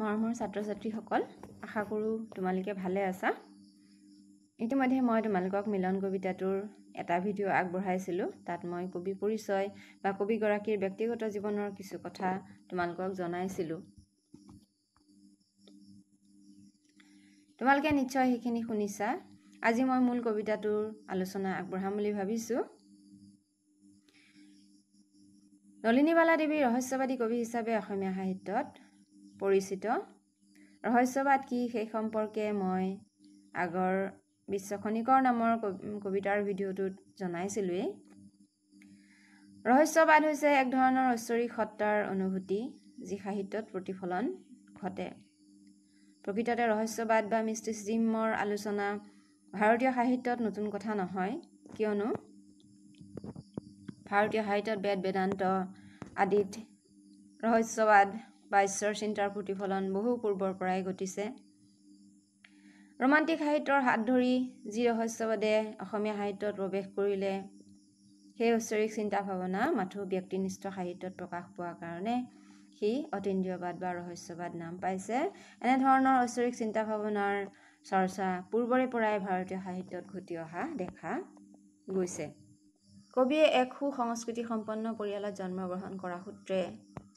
মৰমৰ ছাত্ৰ ছাত্ৰীসকল আশা কৰোঁ তোমালোকে ভালে আছা ইতিমধ্যে মই তোমালোকক মিলন কবিতাটোৰ এটা ভিডিঅ' আগবঢ়াইছিলোঁ তাত মই কবি পৰিচয় বা কবিগৰাকীৰ ব্যক্তিগত জীৱনৰ কিছু কথা তোমালোকক জনাইছিলোঁ তোমালোকে নিশ্চয় সেইখিনি শুনিছা আজি মই মূল কবিতাটোৰ আলোচনা আগবঢ়াম বুলি ভাবিছোঁ নলিনীবালা দেৱীৰ ৰহস্যবাদী কবি হিচাপে অসমীয়া সাহিত্যত পৰিচিত ৰহস্যবাদ কি সেই সম্পৰ্কে মই আগৰ বিশ্বখনিকৰ নামৰ কবিতাৰ ভিডিঅ'টোত জনাইছিলোঁৱেই ৰহস্যবাদ হৈছে এক ধৰণৰ ঐশ্বৰিক সত্তাৰ অনুভূতি যি সাহিত্যত প্ৰতিফলন ঘটে প্ৰকৃততে ৰহস্যবাদ বা মিষ্টিচিজিমৰ আলোচনা ভাৰতীয় সাহিত্যত নতুন কথা নহয় কিয়নো ভাৰতীয় সাহিত্যত বেদ বেদান্ত আদিত ৰহস্যবাদ বা চিন্তাৰ প্ৰতিফলন বহু পূৰ্বৰ পৰাই ঘটিছে ৰোমান্টিক সাহিত্যৰ হাত ধৰি যি ৰহস্যবাদে অসমীয়া সাহিত্যত প্ৰৱেশ কৰিলে সেই ঐশ্বৰিক চিন্তা ভাৱনা মাথো ব্যক্তিনিষ্ঠ সাহিত্যত প্ৰকাশ পোৱাৰ কাৰণে সি অতীন্দ্ৰিয়বাদ বা ৰহস্যবাদ নাম পাইছে এনেধৰণৰ ঐশ্বৰিক চিন্তা ভাৱনাৰ চৰ্চা পূৰ্বৰে পৰাই ভাৰতীয় সাহিত্যত ঘটি অহা দেখা গৈছে কবিয়ে এক সু সংস্কৃতি সম্পন্ন পৰিয়ালত জন্মগ্ৰহণ কৰা সূত্ৰে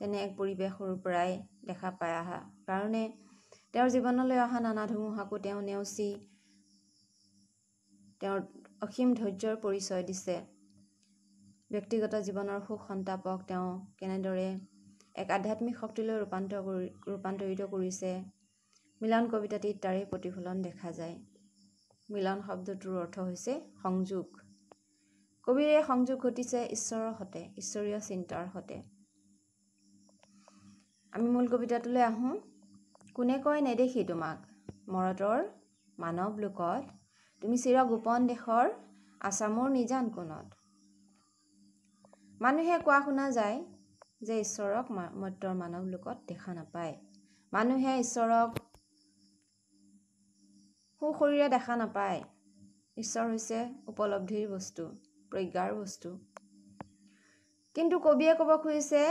তেনে এক পৰিৱেশ সৰুৰ পৰাই দেখা পাই অহা কাৰণে তেওঁৰ জীৱনলৈ অহা নানা ধুমুহাকো তেওঁ নেওচি তেওঁৰ অসীম ধৈৰ্যৰ পৰিচয় দিছে ব্যক্তিগত জীৱনৰ সুখ সন্তাপক তেওঁ কেনেদৰে এক আধ্যাত্মিক শক্তিলৈ ৰূপান্তৰ কৰি ৰূপান্তৰিত কৰিছে মিলন কবিতাটিত তাৰে প্ৰতিফলন দেখা যায় মিলন শব্দটোৰ অৰ্থ হৈছে সংযোগ কবিৰ এই সংযোগ ঘটিছে ঈশ্বৰৰ সতে ঈশ্বৰীয় চিন্তাৰ সতে আমি মূল কবিতাটোলৈ আহোঁ কোনে কয় নেদেখি তোমাক মৰতৰ মানৱ লোকত তুমি চিৰ গোপন দেশৰ আছামৰ নিজান কোণত মানুহে কোৱা শুনা যায় যে ঈশ্বৰক মৰতৰ মানৱ লোকত দেখা নাপায় মানুহে ঈশ্বৰক সু শৰীৰে দেখা নাপায় ঈশ্বৰ হৈছে উপলব্ধিৰ বস্তু প্ৰজ্ঞাৰ বস্তু কিন্তু কবিয়ে ক'ব খুজিছে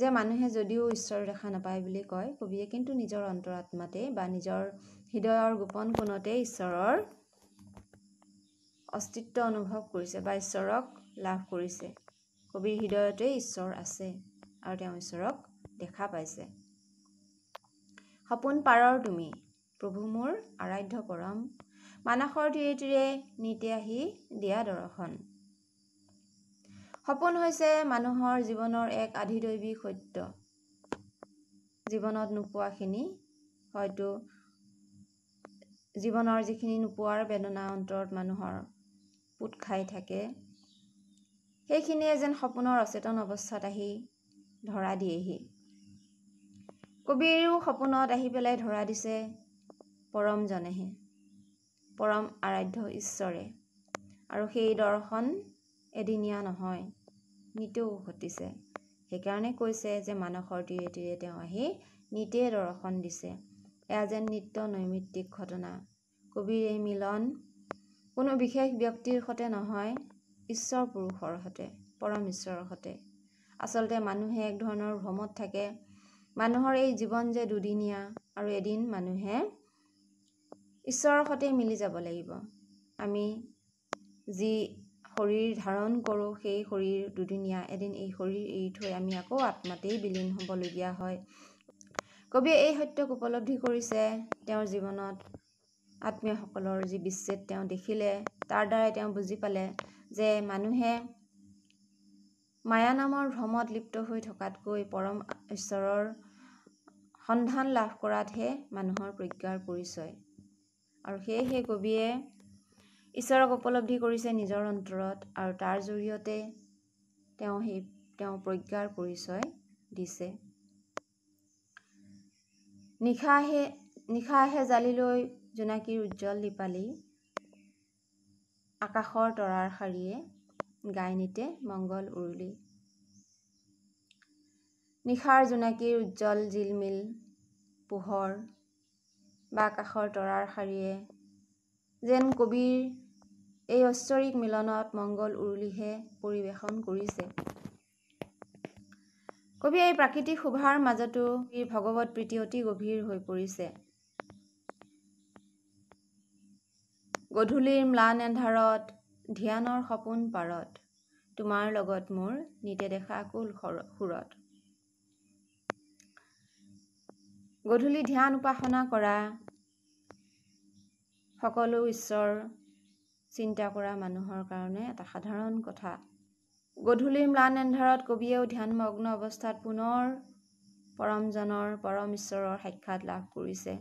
যে মানুহে যদিও ঈশ্বৰ দেখা নাপায় বুলি কয় কবিয়ে কিন্তু নিজৰ অন্তৰাত্মাতে বা নিজৰ হৃদয়ৰ গোপন কোণতে ঈশ্বৰৰ অস্তিত্ব অনুভৱ কৰিছে বা ঈশ্বৰক লাভ কৰিছে কবিৰ হৃদয়তে ঈশ্বৰ আছে আৰু তেওঁ ঈশ্বৰক দেখা পাইছে সপোন পাৰৰ তুমি প্ৰভু মোৰ আৰাধ্য পৰম মানসৰ ধীৰে ধীৰে নীতি আহি দিয়া দৰ্শন সপোন হৈছে মানুহৰ জীৱনৰ এক আধিদৈৱী সত্য জীৱনত নোপোৱাখিনি হয়তো জীৱনৰ যিখিনি নোপোৱাৰ বেদনা অন্তৰত মানুহৰ পোত খাই থাকে সেইখিনিয়ে যেন সপোনৰ অচেতন অৱস্থাত আহি ধৰা দিয়েহি কবিৰো সপোনত আহি পেলাই ধৰা দিছে পৰমজনেহে পৰম আৰাধ্য ঈশ্বৰে আৰু সেই দৰ্শন এদিনীয়া নহয় নিতৌ ঘটিছে সেইকাৰণে কৈছে যে মানসৰ তীৰে তীৰে তেওঁ আহি নিতেই দৰ্শন দিছে এয়া যেন নিত্য নৈমিত্তিক ঘটনা কবিৰ এই মিলন কোনো বিশেষ ব্যক্তিৰ সৈতে নহয় ঈশ্বৰ পুৰুষৰ সৈতে পৰম ঈশ্বৰৰ সৈতে আচলতে মানুহে এক ধৰণৰ ভ্ৰমত থাকে মানুহৰ এই জীৱন যে দুদিনীয়া আৰু এদিন মানুহে ঈশ্বৰৰ সৈতে মিলি যাব লাগিব আমি যি শৰীৰ ধাৰণ কৰোঁ সেই শৰীৰ দুদিনীয়া এদিন এই শৰীৰ এৰি থৈ আমি আকৌ আত্মাতেই বিলীন হ'বলগীয়া হয় কবিয়ে এই সত্যক উপলব্ধি কৰিছে তেওঁৰ জীৱনত আত্মীয়সকলৰ যি বিচ্ছেদ তেওঁ দেখিলে তাৰ দ্বাৰাই তেওঁ বুজি পালে যে মানুহে মায়া নামৰ ভ্ৰমত লিপ্ত হৈ থকাতকৈ পৰম ঈশ্বৰৰ সন্ধান লাভ কৰাতহে মানুহৰ প্ৰজ্ঞাৰ পৰিচয় আৰু সেয়েহে কবিয়ে ঈশ্বৰক উপলব্ধি কৰিছে নিজৰ অন্তৰত আৰু তাৰ জৰিয়তে তেওঁ সেই তেওঁ প্ৰজ্ঞাৰ পৰিচয় দিছে নিশাহে নিশাহে জালি লৈ জোনাকীৰ উজ্জ্বল দীপালী আকাশৰ তৰাৰ শাৰীয়ে গাই নিতে মংগল উৰুলি নিশাৰ জোনাকীৰ উজ্জ্বল জিলমিল পোহৰ বা আকাশৰ তৰাৰ শাৰীয়ে যেন কবিৰ এই ঐশ্বৰিক মিলনত মংগল উৰুলিহে পৰিৱেশন কৰিছে কবি এই প্ৰাকৃতিক শোভাৰ মাজতো ইৰ ভগৱত প্ৰীতি অতি গভীৰ হৈ পৰিছে গধূলিৰ ম্লান এন্ধাৰত ধ্যানৰ সপোন পাৰত তোমাৰ লগত মোৰ নিতে দেখা কুল সুৰত গধূলি ধ্যান উপাসনা কৰা সকলো ঈশ্বৰ চিন্তা কৰা মানুহৰ কাৰণে এটা সাধাৰণ কথা গধূলিৰ ম্লান এন্ধাৰত কবিয়েও ধ্যানমগ্ন অৱস্থাত পুনৰ পৰমজনৰ পৰম ঈশ্বৰৰ সাক্ষাৎ লাভ কৰিছে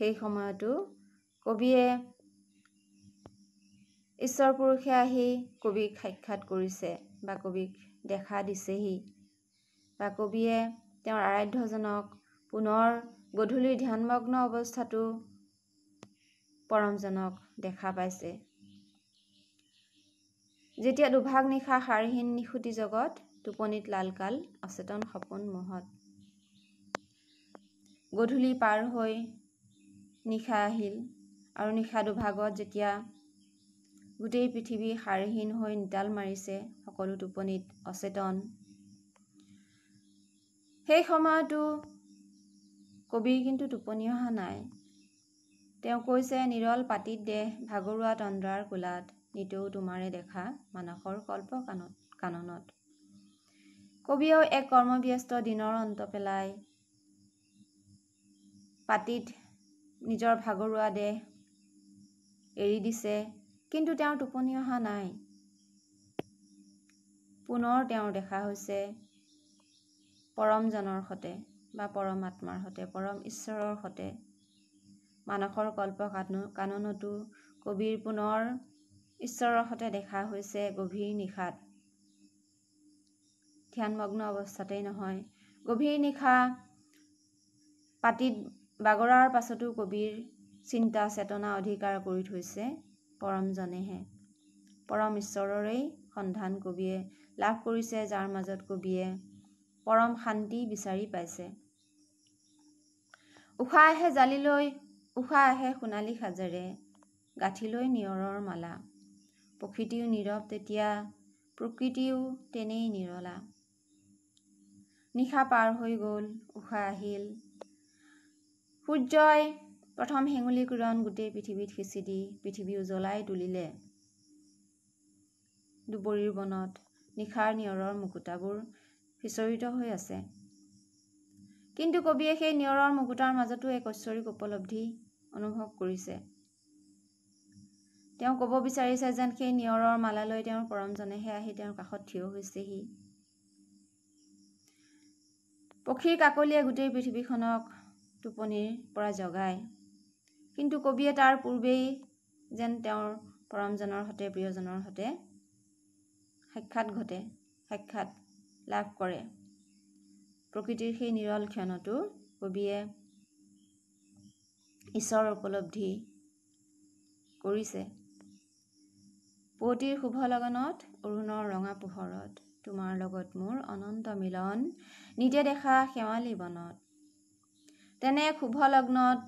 সেই সময়তো কবিয়ে ঈশ্বৰ পুৰুষে আহি কবিক সাক্ষাৎ কৰিছে বা কবিক দেখা দিছেহি বা কবিয়ে তেওঁৰ আৰাধ্যজনক পুনৰ গধূলিৰ ধ্যানমগ্ন অৱস্থাতো পৰমজনক দেখা পাইছে যেতিয়া দুভাগ নিশা সাৰহীন নিশুতি জগত টোপনিত লালকাল অচেতন সপোন মহত গধূলি পাৰ হৈ নিশা আহিল আৰু নিশা দুভাগত যেতিয়া গোটেই পৃথিৱী সাৰহীন হৈ নিতাল মাৰিছে সকলো টোপনিত অচেতন সেই সময়তো কবিৰ কিন্তু টোপনি অহা নাই তেওঁ কৈছে নিৰল পাতিত দেহ ভাগৰুৱা তন্দ্ৰাৰ কোলাত নিতৌ তোমাৰে দেখা মানসৰ কল্প কাণত কাননত কবিয়েও এক কৰ্মব্যস্ত দিনৰ অন্ত পেলাই পাতিত নিজৰ ভাগৰুৱা দেহ এৰি দিছে কিন্তু তেওঁ টোপনি অহা নাই পুনৰ তেওঁৰ দেখা হৈছে পৰমজনৰ সতে বা পৰমাত্মাৰ সতে পৰম ঈশ্বৰৰ সতে মানসৰ কল্প কাণ কাননতো কবিৰ পুনৰ ঈশ্বৰৰ সতে দেখা হৈছে গভীৰ নিশাত ধ্যানমগ্ন অৱস্থাতেই নহয় গভীৰ নিশা পাতিত বাগৰাৰ পাছতো কবিৰ চিন্তা চেতনা অধিকাৰ কৰি থৈছে পৰমজনেহে পৰম ঈশ্বৰৰেই সন্ধান কবিয়ে লাভ কৰিছে যাৰ মাজত কবিয়ে পৰম শান্তি বিচাৰি পাইছে উশাহ আহে জালিলৈ উশাহ আহে সোণালী সাজেৰে গাঁঠিলৈ নিয়ৰৰ মালা প্ৰকৃতিও নীৰৱ তেতিয়া প্ৰকৃতিও তেনেই নিৰলা নিশা পাৰ হৈ গ'ল উশাহ আহিল সূৰ্যই প্ৰথম হেঙুলি কিৰণ গোটেই পৃথিৱীত সিঁচি দি পৃথিৱী উজ্বলাই তুলিলে দুবৰিৰ বনত নিশাৰ নিয়ৰৰ মুকুতাবোৰ সিঁচৰিত হৈ আছে কিন্তু কবিয়ে সেই নিয়ৰৰ মুকুতাৰ মাজতো এক ঐশ্বৰিক উপলব্ধি অনুভৱ কৰিছে তেওঁ ক'ব বিচাৰিছে যেন সেই নিয়ৰৰ মালালৈ তেওঁৰ পৰমজনেহে আহি তেওঁৰ কাষত থিয় হৈছেহি পক্ষীৰ কাকলিয়ে গোটেই পৃথিৱীখনক টোপনিৰ পৰা জগায় কিন্তু কবিয়ে তাৰ পূৰ্বেই যেন তেওঁৰ পৰমজনৰ সৈতে প্ৰিয়জনৰ সৈতে সাক্ষাৎ ঘটে সাক্ষাৎ লাভ কৰে প্ৰকৃতিৰ সেই নিৰল ক্ষণতো কবিয়ে ঈশ্বৰ উপলব্ধি কৰিছে পুৱতিৰ শুভ লগনত অৰুণৰ ৰঙা পোহৰত তোমাৰ লগত মোৰ অনন্ত মিলন নিজে দেখা শেৱালি বনত তেনে শুভ লগ্নত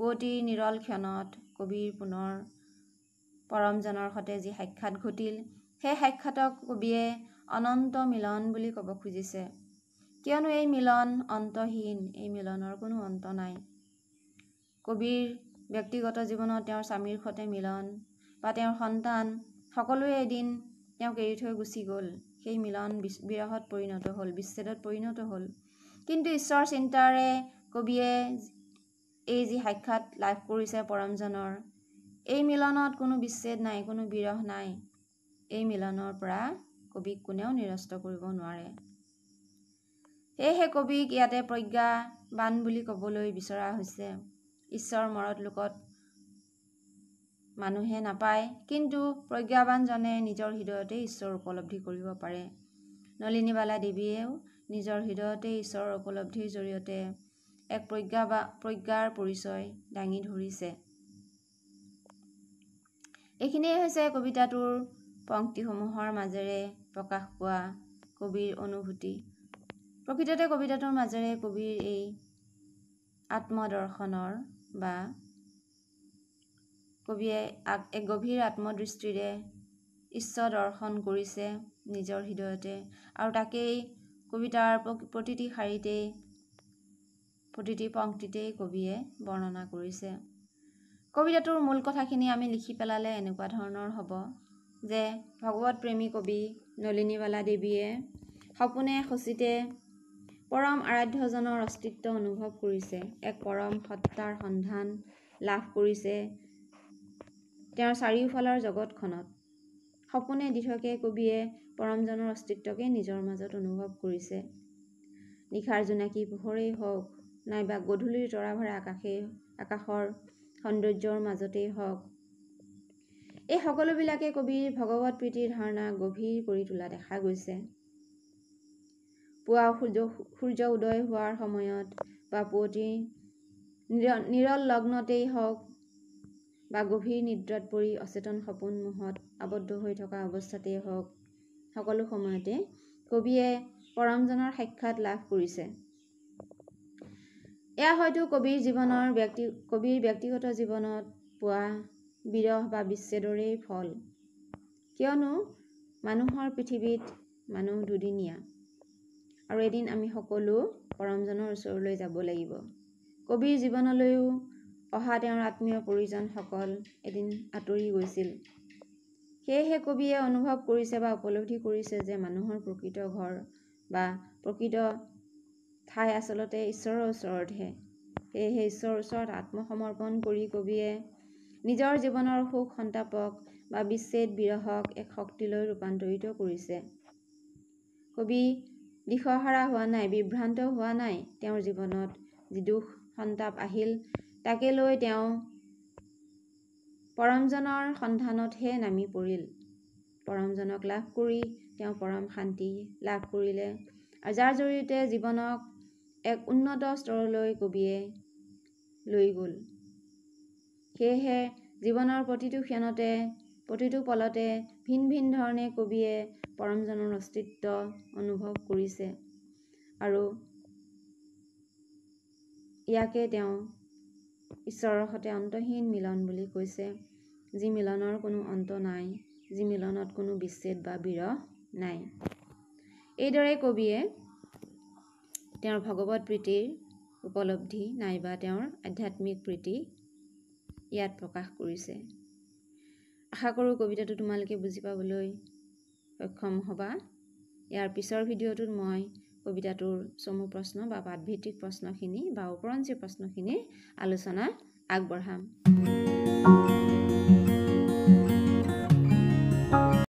পুৱতিৰ নিৰল ক্ষণত কবিৰ পুনৰ পৰমজনৰ সৈতে যি সাক্ষাৎ ঘটিল সেই সাক্ষাতক কবিয়ে অনন্ত মিলন বুলি ক'ব খুজিছে কিয়নো এই মিলন অন্তহীন এই মিলনৰ কোনো অন্ত নাই কবিৰ ব্যক্তিগত জীৱনত তেওঁৰ স্বামীৰ সৈতে মিলন বা তেওঁৰ সন্তান সকলোৱে এদিন তেওঁক এৰি থৈ গুচি গ'ল সেই মিলন বিৰহত পৰিণত হ'ল বিচ্ছেদত পৰিণত হ'ল কিন্তু ঈশ্বৰ চিন্তাৰে কবিয়ে এই যি সাক্ষাৎ লাভ কৰিছে পৰমজনৰ এই মিলনত কোনো বিচ্ছেদ নাই কোনো বিৰহ নাই এই মিলনৰ পৰা কবিক কোনেও নিৰস্ত কৰিব নোৱাৰে সেয়েহে কবিক ইয়াতে প্ৰজ্ঞাবান বুলি ক'বলৈ বিচৰা হৈছে ঈশ্বৰ মৰত লোকত মানুহে নাপায় কিন্তু প্ৰজ্ঞাবানজনে নিজৰ হৃদয়তে ঈশ্বৰ উপলব্ধি কৰিব পাৰে নলিনীবালা দেৱীয়েও নিজৰ হৃদয়তে ঈশ্বৰৰ উপলব্ধিৰ জৰিয়তে এক প্ৰজ্ঞা বা প্ৰজ্ঞাৰ পৰিচয় দাঙি ধৰিছে এইখিনিয়ে হৈছে কবিতাটোৰ পংক্তিসমূহৰ মাজেৰে প্ৰকাশ পোৱা কবিৰ অনুভূতি প্ৰকৃততে কবিতাটোৰ মাজেৰে কবিৰ এই আত্মদৰ্শনৰ বা কবিয়ে এক গভীৰ আত্মদৃষ্টিৰে ঈশ্বৰ দৰ্শন কৰিছে নিজৰ হৃদয়তে আৰু তাকেই কবিতাৰ প্ৰতিটি শাৰীতেই প্ৰতিটি পংক্তিতেই কবিয়ে বৰ্ণনা কৰিছে কবিতাটোৰ মূল কথাখিনি আমি লিখি পেলালে এনেকুৱা ধৰণৰ হ'ব যে ভগৱত প্ৰেমী কবি নলিনীৱালা দেৱীয়ে সপোনে সচিতে পৰম আৰাধ্যজনৰ অস্তিত্ব অনুভৱ কৰিছে এক পৰম সত্তাৰ সন্ধান লাভ কৰিছে তেওঁৰ চাৰিওফালৰ জগতখনত সপোনে দি থাকে কবিয়ে পৰমজনৰ অস্তিত্বকে নিজৰ মাজত অনুভৱ কৰিছে নিশাৰ জোনাকী পোহৰেই হওক নাইবা গধূলিৰ তৰাভৰে আকাশেই আকাশৰ সৌন্দৰ্যৰ মাজতেই হওক এই সকলোবিলাকে কবিৰ ভগৱত প্ৰীতিৰ ধাৰণা গভীৰ কৰি তোলা দেখা গৈছে পুৱা সূৰ্য সূৰ্য উদয় হোৱাৰ সময়ত বা পুৱতি নিৰ নিৰল লগ্নতেই হওক বা গভীৰ নিদ্ৰাত পৰি অচেতন সপোন মোহত আৱদ্ধ হৈ থকা অৱস্থাতেই হওক সকলো সময়তে কবিয়ে পৰমজনৰ সাক্ষাৎ লাভ কৰিছে এয়া হয়তো কবিৰ জীৱনৰ ব্যক্তি কবিৰ ব্যক্তিগত জীৱনত পোৱা বিৰহ বা বিচ্ছেদৰেই ফল কিয়নো মানুহৰ পৃথিৱীত মানুহ দুদিনীয়া আৰু এদিন আমি সকলো পৰমজনৰ ওচৰলৈ যাব লাগিব কবিৰ জীৱনলৈও অহা তেওঁৰ আত্মীয় পৰিজনসকল এদিন আঁতৰি গৈছিল সেয়েহে কবিয়ে অনুভৱ কৰিছে বা উপলব্ধি কৰিছে যে মানুহৰ প্ৰকৃত ঘৰ বা প্ৰকৃত ঠাই আচলতে ঈশ্বৰৰ ওচৰতহে সেয়েহে ঈশ্বৰৰ ওচৰত আত্মসমৰ্পণ কৰি কবিয়ে নিজৰ জীৱনৰ সুখ সন্তাপক বা বিচ্ছেদ বিৰহক এক শক্তিলৈ ৰূপান্তৰিত কৰিছে কবি দিশহাৰা হোৱা নাই বিভ্ৰান্ত হোৱা নাই তেওঁৰ জীৱনত যি দুখ সন্তাপ আহিল তাকে লৈ তেওঁ পৰমজনৰ সন্ধানতহে নামি পৰিল পৰমজনক লাভ কৰি তেওঁ পৰম শান্তি লাভ কৰিলে আৰু যাৰ জৰিয়তে জীৱনক এক উন্নত স্তৰলৈ কবিয়ে লৈ গ'ল সেয়েহে জীৱনৰ প্ৰতিটো ক্ষণতে প্ৰতিটো পলতে ভিন ভিন ধৰণে কবিয়ে পৰমজনৰ অস্তিত্ব অনুভৱ কৰিছে আৰু ইয়াকে তেওঁ ঈশ্বৰৰ সৈতে অন্তহীন মিলন বুলি কৈছে যি মিলনৰ কোনো অন্ত নাই যি মিলনত কোনো বিচ্ছেদ বা বিৰহ নাই এইদৰে কবিয়ে তেওঁৰ ভগৱত প্ৰীতিৰ উপলব্ধি নাইবা তেওঁৰ আধ্যাত্মিক প্ৰীতি ইয়াত প্ৰকাশ কৰিছে আশা কৰোঁ কবিতাটো তোমালোকে বুজি পাবলৈ সক্ষম হ'বা ইয়াৰ পিছৰ ভিডিঅ'টোত মই কবিতাটোৰ চমু প্ৰশ্ন বা পাঠভিত্তিক প্ৰশ্নখিনি বা ওপৰঞ্চি প্ৰশ্নখিনিৰ আলোচনা আগবঢ়াম